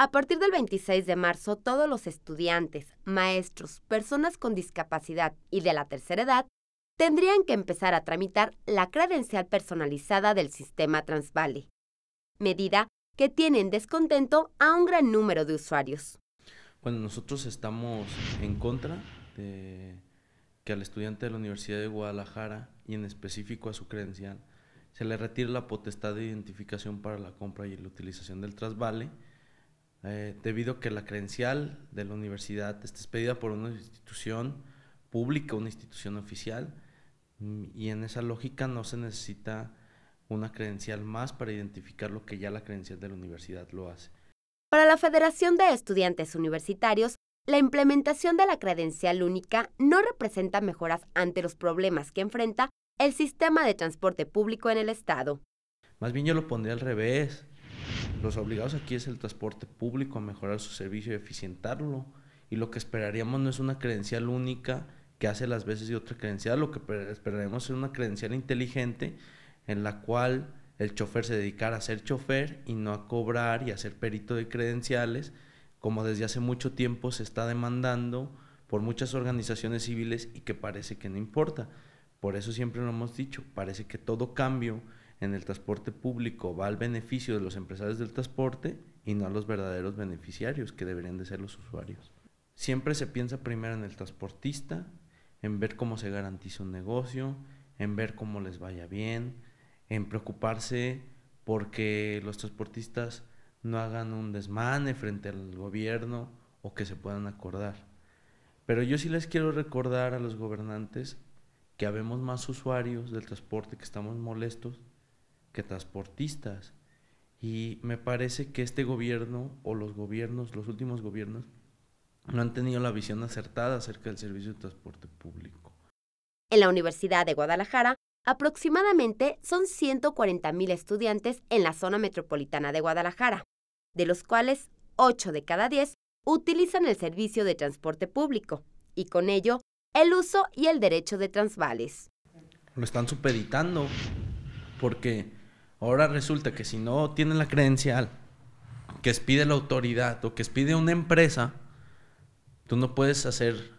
A partir del 26 de marzo, todos los estudiantes, maestros, personas con discapacidad y de la tercera edad tendrían que empezar a tramitar la credencial personalizada del sistema Transvale, medida que tiene en descontento a un gran número de usuarios. Bueno, nosotros estamos en contra de que al estudiante de la Universidad de Guadalajara y en específico a su credencial se le retire la potestad de identificación para la compra y la utilización del Transvale eh, debido a que la credencial de la universidad está expedida por una institución pública, una institución oficial, y en esa lógica no se necesita una credencial más para identificar lo que ya la credencial de la universidad lo hace. Para la Federación de Estudiantes Universitarios, la implementación de la credencial única no representa mejoras ante los problemas que enfrenta el sistema de transporte público en el Estado. Más bien yo lo pondría al revés. Los obligados aquí es el transporte público a mejorar su servicio y eficientarlo. Y lo que esperaríamos no es una credencial única que hace las veces de otra credencial, lo que esperaríamos es una credencial inteligente en la cual el chofer se dedicará a ser chofer y no a cobrar y a ser perito de credenciales, como desde hace mucho tiempo se está demandando por muchas organizaciones civiles y que parece que no importa. Por eso siempre lo hemos dicho, parece que todo cambio en el transporte público va al beneficio de los empresarios del transporte y no a los verdaderos beneficiarios que deberían de ser los usuarios. Siempre se piensa primero en el transportista, en ver cómo se garantiza un negocio, en ver cómo les vaya bien, en preocuparse porque los transportistas no hagan un desmane frente al gobierno o que se puedan acordar. Pero yo sí les quiero recordar a los gobernantes que habemos más usuarios del transporte que estamos molestos transportistas. Y me parece que este gobierno o los gobiernos, los últimos gobiernos, no han tenido la visión acertada acerca del servicio de transporte público. En la Universidad de Guadalajara, aproximadamente son 140.000 estudiantes en la zona metropolitana de Guadalajara, de los cuales 8 de cada 10 utilizan el servicio de transporte público y con ello el uso y el derecho de transvales. Lo están supeditando porque Ahora resulta que si no tienen la credencial que expide la autoridad o que expide una empresa, tú no puedes hacer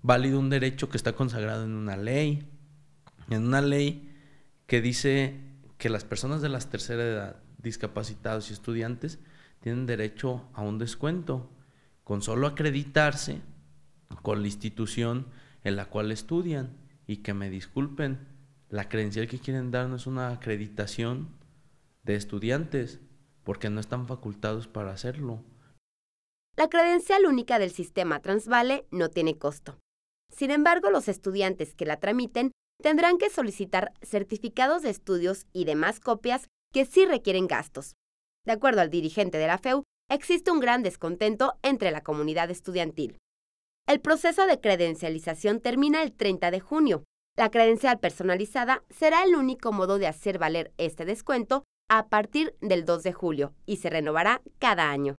válido un derecho que está consagrado en una ley, en una ley que dice que las personas de la tercera edad, discapacitados y estudiantes, tienen derecho a un descuento con solo acreditarse con la institución en la cual estudian. Y que me disculpen, la credencial que quieren dar no es una acreditación de estudiantes, porque no están facultados para hacerlo. La credencial única del sistema Transvale no tiene costo. Sin embargo, los estudiantes que la tramiten tendrán que solicitar certificados de estudios y demás copias que sí requieren gastos. De acuerdo al dirigente de la FEU, existe un gran descontento entre la comunidad estudiantil. El proceso de credencialización termina el 30 de junio. La credencial personalizada será el único modo de hacer valer este descuento a partir del 2 de julio y se renovará cada año.